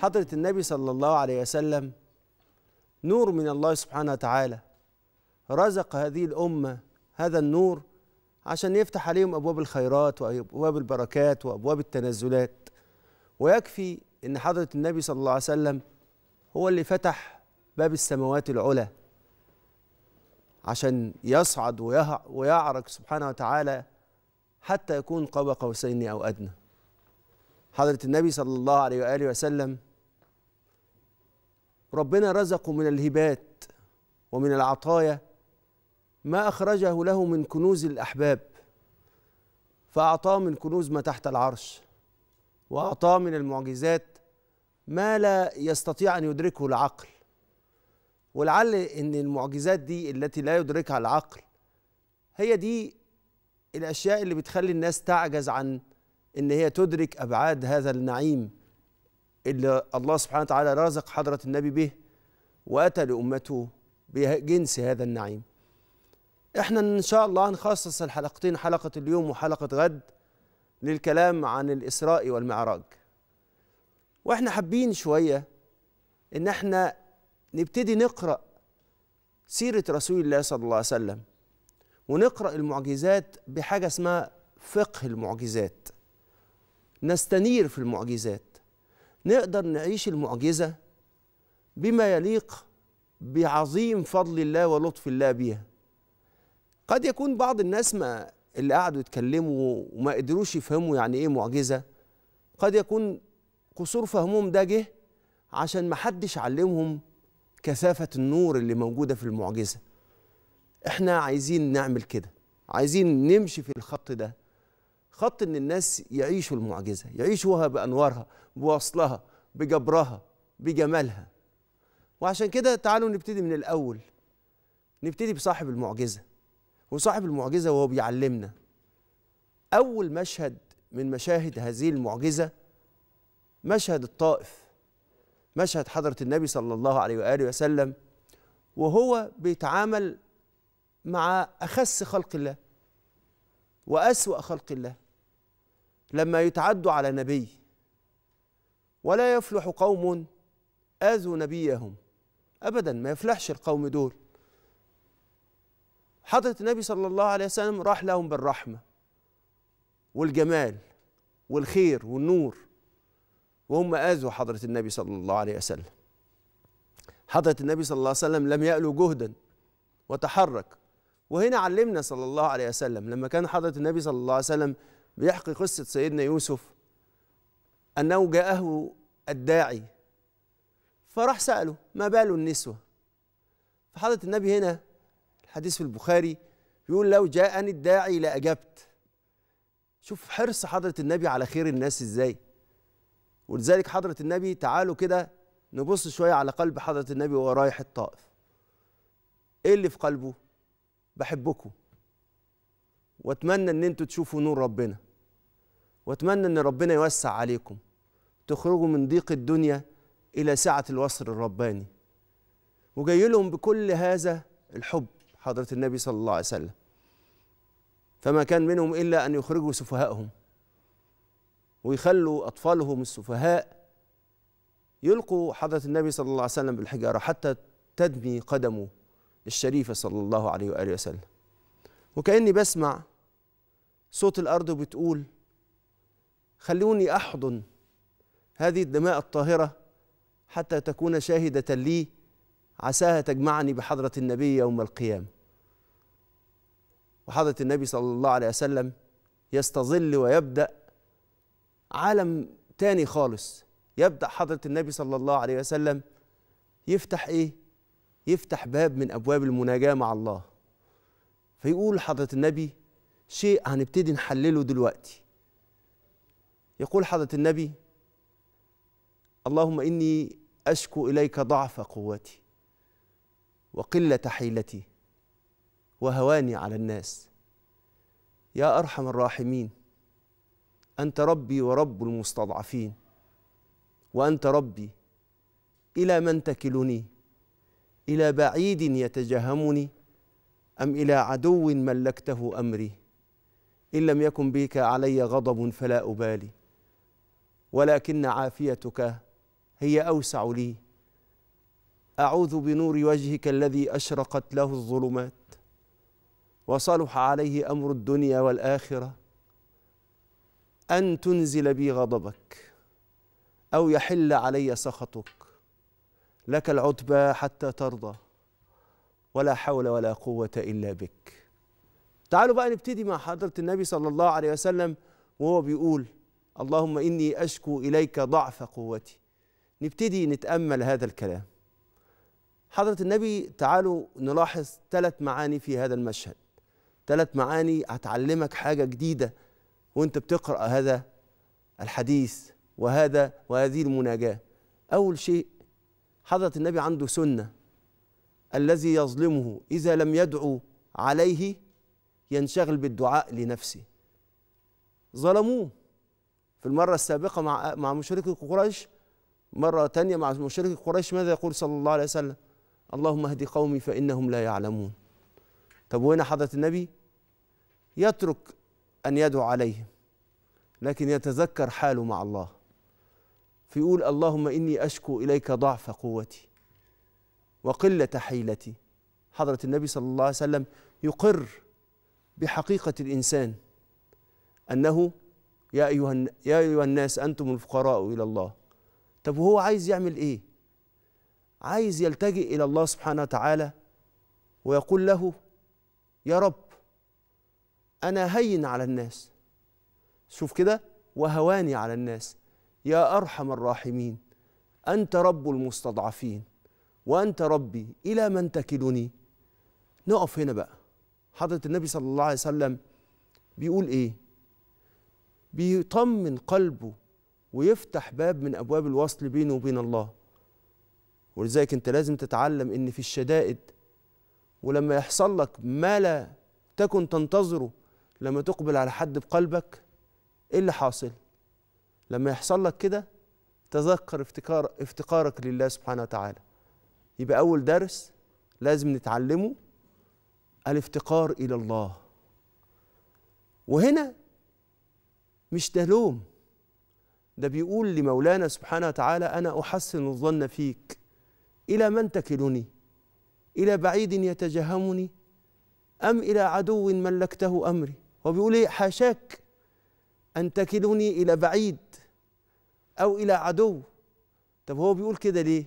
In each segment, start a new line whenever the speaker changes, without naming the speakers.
حضرة النبي صلى الله عليه وسلم نور من الله سبحانه وتعالى رزق هذه الأمة هذا النور عشان يفتح عليهم أبواب الخيرات وأبواب البركات وأبواب التنزلات ويكفي أن حضرة النبي صلى الله عليه وسلم هو اللي فتح باب السماوات العلى عشان يصعد ويعرج سبحانه وتعالى حتى يكون قاب قوسين أو أدنى حضرة النبي صلى الله عليه وآله وسلم ربنا رزقه من الهبات ومن العطايا ما أخرجه له من كنوز الأحباب فأعطاه من كنوز ما تحت العرش وأعطاه من المعجزات ما لا يستطيع أن يدركه العقل ولعل ان المعجزات دي التي لا يدركها العقل هي دي الاشياء اللي بتخلي الناس تعجز عن ان هي تدرك ابعاد هذا النعيم اللي الله سبحانه وتعالى رزق حضرة النبي به وأتى لأمته بجنس هذا النعيم احنا ان شاء الله هنخصص الحلقتين حلقة اليوم وحلقة غد للكلام عن الإسراء والمعراج واحنا حابين شوية ان احنا نبتدي نقرأ سيرة رسول الله صلى الله عليه وسلم ونقرأ المعجزات بحاجة اسمها فقه المعجزات نستنير في المعجزات نقدر نعيش المعجزة بما يليق بعظيم فضل الله ولطف الله بيها قد يكون بعض الناس ما اللي قعدوا يتكلموا وما قدروش يفهموا يعني ايه معجزة قد يكون قصور فهمهم ده جه عشان ما حدش علمهم كثافة النور اللي موجودة في المعجزة احنا عايزين نعمل كده عايزين نمشي في الخط ده خط ان الناس يعيشوا المعجزه يعيشوها بانوارها بوصلها بجبرها بجمالها وعشان كده تعالوا نبتدي من الاول نبتدي بصاحب المعجزه وصاحب المعجزه وهو بيعلمنا اول مشهد من مشاهد هذه المعجزه مشهد الطائف مشهد حضره النبي صلى الله عليه واله وسلم وهو بيتعامل مع اخس خلق الله واسوا خلق الله لما يتعدوا على نبي ولا يفلح قوم آذوا نبيهم أبدا ما يفلحش القوم دول حضرة النبي صلى الله عليه وسلم راح لهم بالرحمة والجمال والخير والنور وهم آذوا حضرة النبي صلى الله عليه وسلم حضرة النبي صلى الله عليه وسلم لم يألوا جهدا وتحرك وهنا علمنا صلى الله عليه وسلم لما كان حضرة النبي صلى الله عليه وسلم بيحكي قصة سيدنا يوسف أنه جاءه الداعي فراح سأله ما بال النسوة فحضرة النبي هنا الحديث في البخاري بيقول لو جاءني الداعي لأجبت شوف حرص حضرة النبي على خير الناس إزاي ولذلك حضرة النبي تعالوا كده نبص شوية على قلب حضرة النبي وهو رايح الطائف إيه اللي في قلبه بحبكم واتمنى ان انتوا تشوفوا نور ربنا واتمنى ان ربنا يوسع عليكم تخرجوا من ضيق الدنيا الى سعه الوصل الرباني وجاي لهم بكل هذا الحب حضره النبي صلى الله عليه وسلم فما كان منهم الا ان يخرجوا سفهائهم ويخلوا اطفالهم السفهاء يلقوا حضره النبي صلى الله عليه وسلم بالحجاره حتى تدمي قدمه الشريفه صلى الله عليه واله وسلم وكاني بسمع صوت الارض بتقول خلوني احضن هذه الدماء الطاهره حتى تكون شاهده لي عساها تجمعني بحضره النبي يوم القيامه وحضره النبي صلى الله عليه وسلم يستظل ويبدا عالم تاني خالص يبدا حضره النبي صلى الله عليه وسلم يفتح ايه يفتح باب من ابواب المناجاه مع الله فيقول حضره النبي شيء هنبتدي نحلله دلوقتي يقول حضرة النبي اللهم إني أشكو إليك ضعف قوتي وقلة حيلتي وهواني على الناس يا أرحم الراحمين أنت ربي ورب المستضعفين وأنت ربي إلى من تكلني إلى بعيد يتجهمني أم إلى عدو ملكته أمري إن لم يكن بك علي غضب فلا أبالي ولكن عافيتك هي أوسع لي أعوذ بنور وجهك الذي أشرقت له الظلمات وصلح عليه أمر الدنيا والآخرة أن تنزل بي غضبك أو يحل علي سخطك لك العتبى حتى ترضى ولا حول ولا قوة إلا بك تعالوا بقى نبتدي مع حضرة النبي صلى الله عليه وسلم وهو بيقول اللهم إني أشكو إليك ضعف قوتي نبتدي نتأمل هذا الكلام حضرة النبي تعالوا نلاحظ ثلاث معاني في هذا المشهد ثلاث معاني هتعلمك حاجة جديدة وانت بتقرأ هذا الحديث وهذا وهذه المناجاة أول شيء حضرة النبي عنده سنة الذي يظلمه إذا لم يدعو عليه ينشغل بالدعاء لنفسه ظلموه في المرة السابقة مع مع مشرك قريش مرة ثانية مع مشرك قريش ماذا يقول صلى الله عليه وسلم اللهم اهد قومي فإنهم لا يعلمون طب وهنا حضرة النبي يترك أن يدعو عليهم لكن يتذكر حاله مع الله فيقول اللهم إني أشكو إليك ضعف قوتي وقلة حيلتي حضرة النبي صلى الله عليه وسلم يقر بحقيقة الإنسان أنه يا أيها يا أيها الناس أنتم الفقراء إلى الله طب وهو عايز يعمل إيه؟ عايز يلتجئ إلى الله سبحانه وتعالى ويقول له يا رب أنا هين على الناس شوف كده وهواني على الناس يا أرحم الراحمين أنت رب المستضعفين وأنت ربي إلى من تكلني نقف هنا بقى حضرة النبي صلى الله عليه وسلم بيقول إيه بيطمن قلبه ويفتح باب من ابواب الوصل بينه وبين الله ولذلك انت لازم تتعلم ان في الشدائد ولما يحصل لك ما لا تكن تنتظره لما تقبل على حد بقلبك ايه اللي حاصل لما يحصل لك كده تذكر افتكار افتقارك لله سبحانه وتعالى يبقى اول درس لازم نتعلمه الافتقار الى الله وهنا مش ده لوم ده بيقول لمولانا سبحانه وتعالى أنا أحسن الظن فيك إلى من تكلني إلى بعيد يتجهمني أم إلى عدو ملكته أمري وبيقول إيه حاشاك أن تكلني إلى بعيد أو إلى عدو طب هو بيقول كده ليه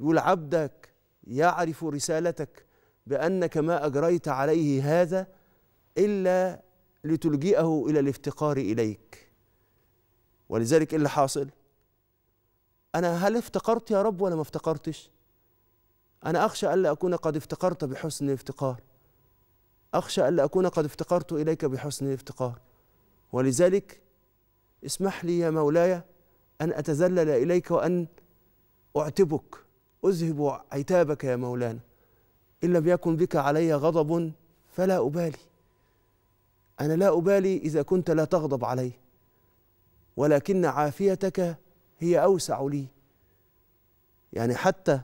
بيقول عبدك يعرف رسالتك بأنك ما أجريت عليه هذا إلا لتلجئه الى الافتقار اليك ولذلك ايه اللي حاصل انا هل افتقرت يا رب ولا ما افتقرتش انا اخشى الا اكون قد افتقرت بحسن الافتقار اخشى الا اكون قد افتقرت اليك بحسن الافتقار ولذلك اسمح لي يا مولاي ان اتذلل اليك وان اعتبك اذهب عتابك يا مولانا ان لم يكن بك علي غضب فلا ابالي انا لا ابالي اذا كنت لا تغضب علي ولكن عافيتك هي اوسع لي يعني حتى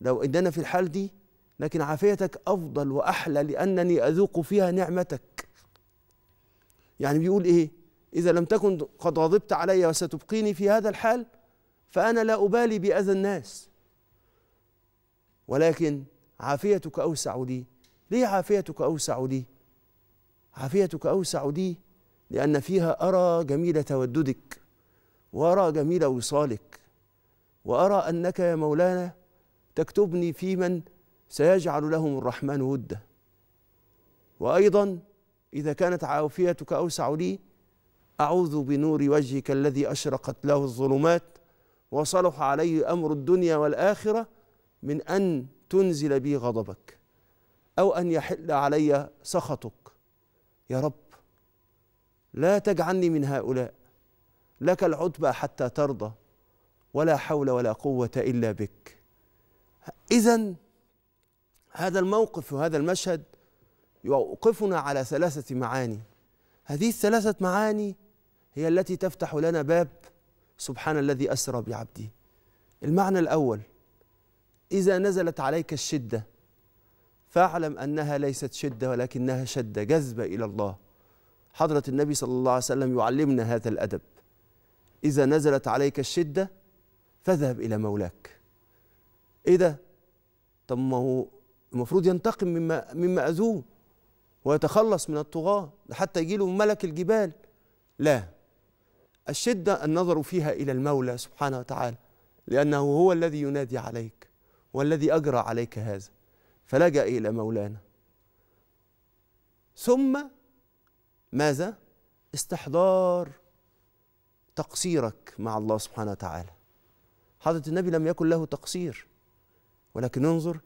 لو اننا في الحال دي لكن عافيتك افضل واحلى لانني اذوق فيها نعمتك يعني بيقول ايه اذا لم تكن قد غضبت علي وستبقيني في هذا الحال فانا لا ابالي باذى الناس ولكن عافيتك اوسع لي ليه عافيتك اوسع لي عافيتك أوسع دي لأن فيها أرى جميل توددك وأرى جميل وصالك وأرى أنك يا مولانا تكتبني في من سيجعل لهم الرحمن وده وأيضا إذا كانت عافيتك أوسع لي أعوذ بنور وجهك الذي أشرقت له الظلمات وصلح عليه أمر الدنيا والآخرة من أن تنزل بي غضبك أو أن يحل علي سخطك يا رب لا تجعلني من هؤلاء لك العتبى حتى ترضى ولا حول ولا قوه الا بك اذا هذا الموقف وهذا المشهد يوقفنا على ثلاثه معاني هذه الثلاثه معاني هي التي تفتح لنا باب سبحان الذي اسرى بعبده المعنى الاول اذا نزلت عليك الشده فاعلم أنها ليست شدة ولكنها شدة جذبة إلى الله حضرة النبي صلى الله عليه وسلم يعلمنا هذا الأدب إذا نزلت عليك الشدة فاذهب إلى مولاك إيه ده؟ طب ما هو المفروض ينتقم مما مما أذوه ويتخلص من الطغاة حتى يجيله ملك الجبال لا الشدة النظر فيها إلى المولى سبحانه وتعالى لأنه هو الذي ينادي عليك والذي أجرى عليك هذا فلجأ إلى مولانا ثم ماذا استحضار تقصيرك مع الله سبحانه وتعالى حضرة النبي لم يكن له تقصير ولكن انظر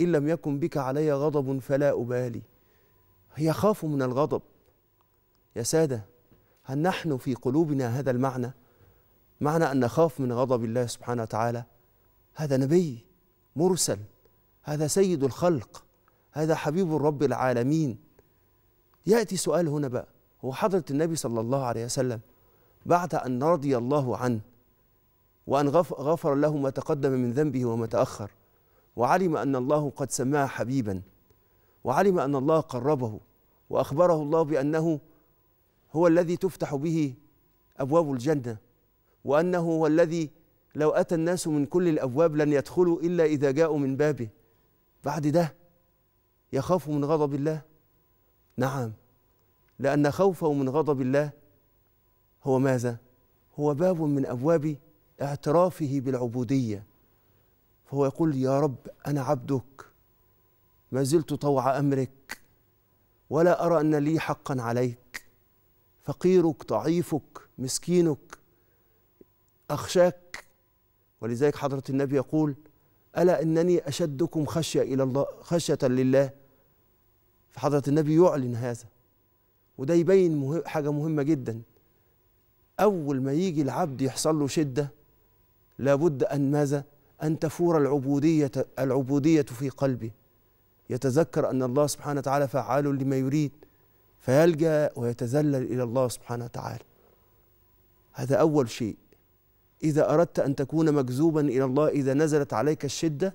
إن لم يكن بك علي غضب فلا أبالي يخاف من الغضب يا سادة هل نحن في قلوبنا هذا المعنى معنى أن نخاف من غضب الله سبحانه وتعالى هذا نبي مرسل هذا سيد الخلق هذا حبيب الرب العالمين ياتي سؤال هنا بقى هو حضره النبي صلى الله عليه وسلم بعد ان رضي الله عنه وان غفر له ما تقدم من ذنبه وما تاخر وعلم ان الله قد سماه حبيبا وعلم ان الله قربه واخبره الله بانه هو الذي تفتح به ابواب الجنه وانه هو الذي لو اتى الناس من كل الابواب لن يدخلوا الا اذا جاءوا من بابه بعد ده يخاف من غضب الله نعم لأن خوفه من غضب الله هو ماذا؟ هو باب من أبواب اعترافه بالعبودية فهو يقول يا رب أنا عبدك ما زلت طوع أمرك ولا أرى أن لي حقا عليك فقيرك ضعيفك مسكينك أخشاك ولذلك حضرة النبي يقول ألا إنني أشدكم خشية إلى الله خشية لله فحضرة النبي يعلن هذا وده يبين حاجة مهمة جدا أول ما يجي العبد يحصل له شدة لابد أن ماذا أن تفور العبودية العبودية في قلبه يتذكر أن الله سبحانه وتعالى فعال لما يريد فيلجأ ويتذلل إلى الله سبحانه وتعالى هذا أول شيء إذا أردت أن تكون مجذوبا إلى الله إذا نزلت عليك الشدة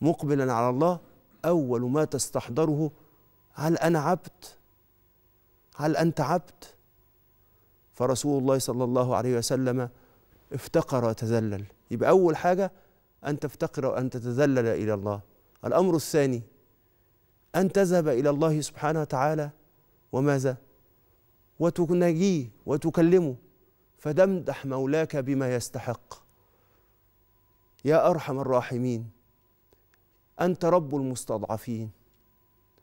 مقبلا على الله أول ما تستحضره هل أنا عبد؟ هل أنت عبد؟ فرسول الله صلى الله عليه وسلم افتقر وتذلل يبقى أول حاجة أن تفتقر وأن تتذلل إلى الله الأمر الثاني أن تذهب إلى الله سبحانه وتعالى وماذا؟ وتناجيه وتكلمه فدمدح مولاك بما يستحق يا ارحم الراحمين انت رب المستضعفين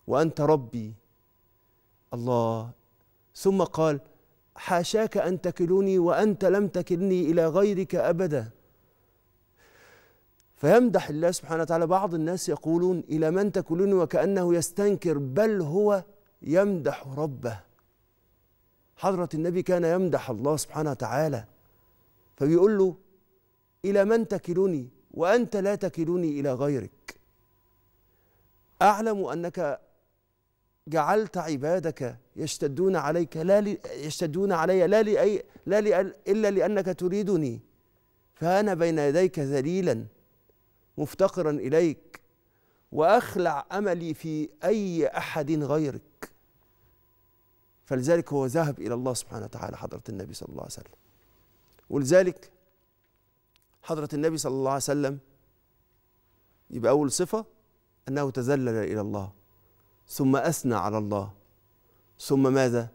وانت ربي الله ثم قال حاشاك ان تكلني وانت لم تكلني الى غيرك ابدا فيمدح الله سبحانه وتعالى بعض الناس يقولون الى من تكلني وكانه يستنكر بل هو يمدح ربه حضرة النبي كان يمدح الله سبحانه وتعالى فبيقول له إلى من تكلني وأنت لا تكلني إلى غيرك أعلم أنك جعلت عبادك يشتدون عليك لا لي يشتدون علي لا لأي لا لأ إلا لأنك تريدني فأنا بين يديك ذليلا مفتقرا إليك وأخلع أملي في أي أحد غيرك فلذلك هو ذهب إلى الله سبحانه وتعالى حضرة النبي صلى الله عليه وسلم ولذلك حضرة النبي صلى الله عليه وسلم يبقى أول صفة أنه تذلل إلى الله ثم أثنى على الله ثم ماذا؟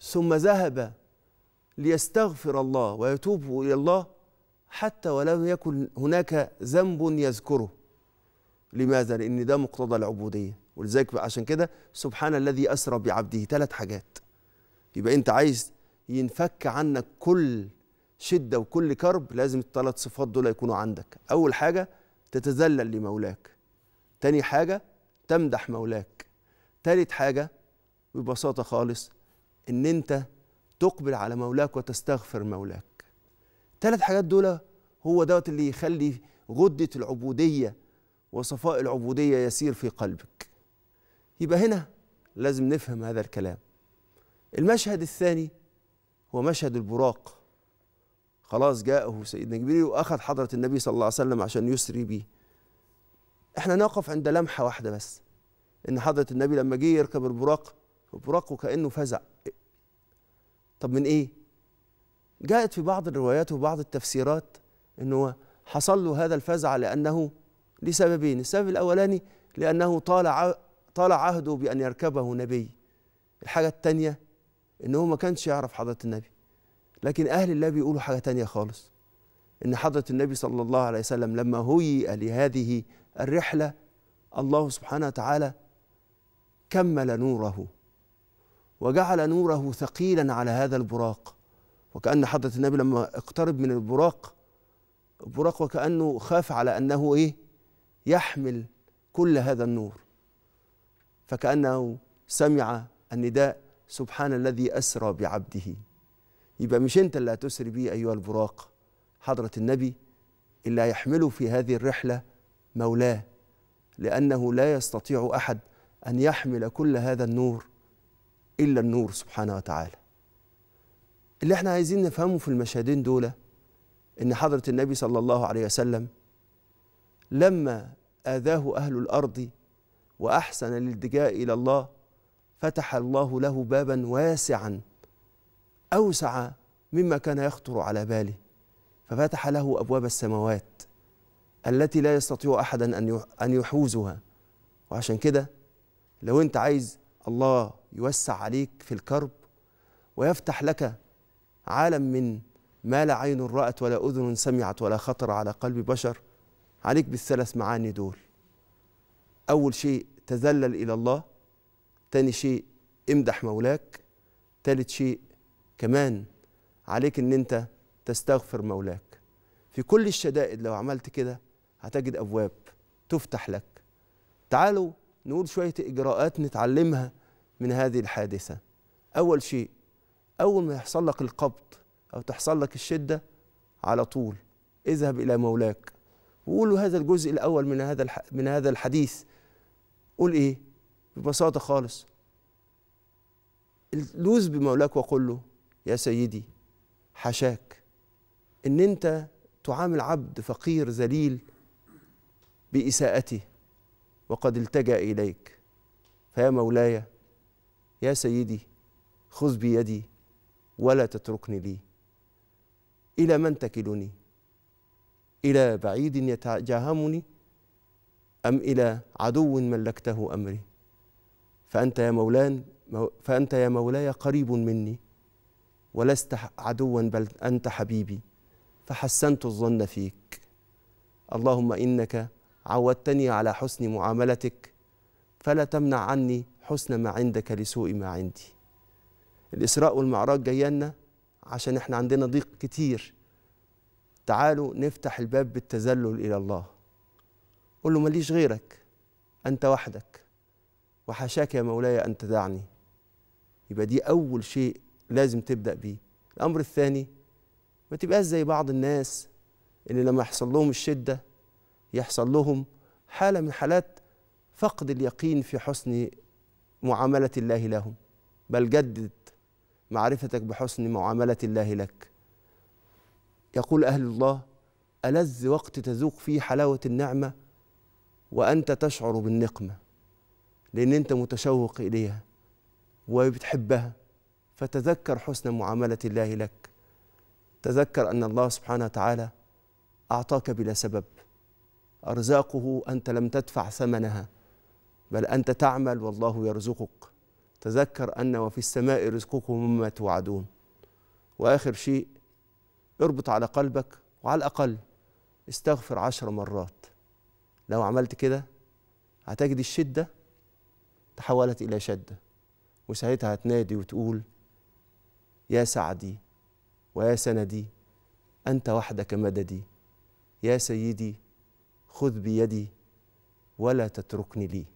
ثم ذهب ليستغفر الله ويتوب إلى الله حتى ولو يكن هناك ذنب يذكره لماذا؟ لأن ده مقتضى العبودية ولذلك عشان كده سبحان الذي اسرى بعبده ثلاث حاجات يبقى انت عايز ينفك عنك كل شده وكل كرب لازم الثلاث صفات دول يكونوا عندك اول حاجه تتذلل لمولاك تاني حاجه تمدح مولاك تالت حاجه ببساطه خالص ان انت تقبل على مولاك وتستغفر مولاك ثلاث حاجات دول هو دوت اللي يخلي غده العبوديه وصفاء العبوديه يسير في قلبك يبقى هنا لازم نفهم هذا الكلام المشهد الثاني هو مشهد البراق خلاص جاءه سيدنا جبريل واخذ حضره النبي صلى الله عليه وسلم عشان يسري به احنا نقف عند لمحه واحده بس ان حضره النبي لما جه يركب البراق البراق وكانه فزع طب من ايه جاءت في بعض الروايات وبعض التفسيرات انه حصل له هذا الفزع لانه لسببين السبب الاولاني لانه طال طال عهده بأن يركبه نبي الحاجة التانية إن هو ما كانش يعرف حضرة النبي لكن أهل الله بيقولوا حاجة تانية خالص إن حضرة النبي صلى الله عليه وسلم لما هيئ لهذه الرحلة الله سبحانه وتعالى كمل نوره وجعل نوره ثقيلا على هذا البراق وكأن حضرة النبي لما اقترب من البراق البراق وكأنه خاف على أنه إيه يحمل كل هذا النور فكأنه سمع النداء سبحان الذي أسرى بعبده يبقى مش أنت اللي هتسري بيه أيها البراق حضرة النبي اللي هيحمله في هذه الرحلة مولاه لأنه لا يستطيع أحد أن يحمل كل هذا النور إلا النور سبحانه وتعالى اللي احنا عايزين نفهمه في المشهدين دول إن حضرة النبي صلى الله عليه وسلم لما آذاه أهل الأرض واحسن الالتجاء الى الله فتح الله له بابا واسعا اوسع مما كان يخطر على باله ففتح له ابواب السماوات التي لا يستطيع احدا ان ان يحوزها وعشان كده لو انت عايز الله يوسع عليك في الكرب ويفتح لك عالم من ما لا عين رأت ولا أذن سمعت ولا خطر على قلب بشر عليك بالثلاث معاني دول أول شيء تذلل إلى الله تاني شيء امدح مولاك تالت شيء كمان عليك ان انت تستغفر مولاك في كل الشدائد لو عملت كده هتجد ابواب تفتح لك تعالوا نقول شويه اجراءات نتعلمها من هذه الحادثه اول شيء اول ما يحصل لك القبض او تحصل لك الشده على طول اذهب الى مولاك وقولوا هذا الجزء الاول من هذا من هذا الحديث قول ايه ببساطه خالص لوز بمولاك وقل له يا سيدي حشاك ان انت تعامل عبد فقير ذليل باساءته وقد التجا اليك فيا مولاي يا سيدي خذ بيدي ولا تتركني لي الى من تكلني الى بعيد يتجاهمني أم إلى عدو ملكته أمري فأنت يا مولان فأنت يا مولاي قريب مني ولست عدوا بل أنت حبيبي فحسنت الظن فيك اللهم إنك عودتني على حسن معاملتك فلا تمنع عني حسن ما عندك لسوء ما عندي الإسراء والمعراج جينا عشان احنا عندنا ضيق كتير تعالوا نفتح الباب بالتذلل إلى الله قل له ماليش غيرك أنت وحدك وحاشاك يا مولاي أن تدعني يبقى دي أول شيء لازم تبدأ بيه الأمر الثاني ما تبقاش زي بعض الناس اللي لما يحصل لهم الشدة يحصل لهم حالة من حالات فقد اليقين في حسن معاملة الله لهم بل جدد معرفتك بحسن معاملة الله لك يقول أهل الله ألذ وقت تذوق فيه حلاوة النعمة وأنت تشعر بالنقمة لأن أنت متشوق إليها وبتحبها فتذكر حسن معاملة الله لك تذكر أن الله سبحانه وتعالى أعطاك بلا سبب أرزاقه أنت لم تدفع ثمنها بل أنت تعمل والله يرزقك تذكر أن وفي السماء رزقكم مما توعدون وآخر شيء اربط على قلبك وعلى الأقل استغفر عشر مرات لو عملت كده هتجد الشدة تحولت إلى شدة وساعتها هتنادي وتقول يا سعدي ويا سندي أنت وحدك مددي يا سيدي خذ بيدي ولا تتركني لي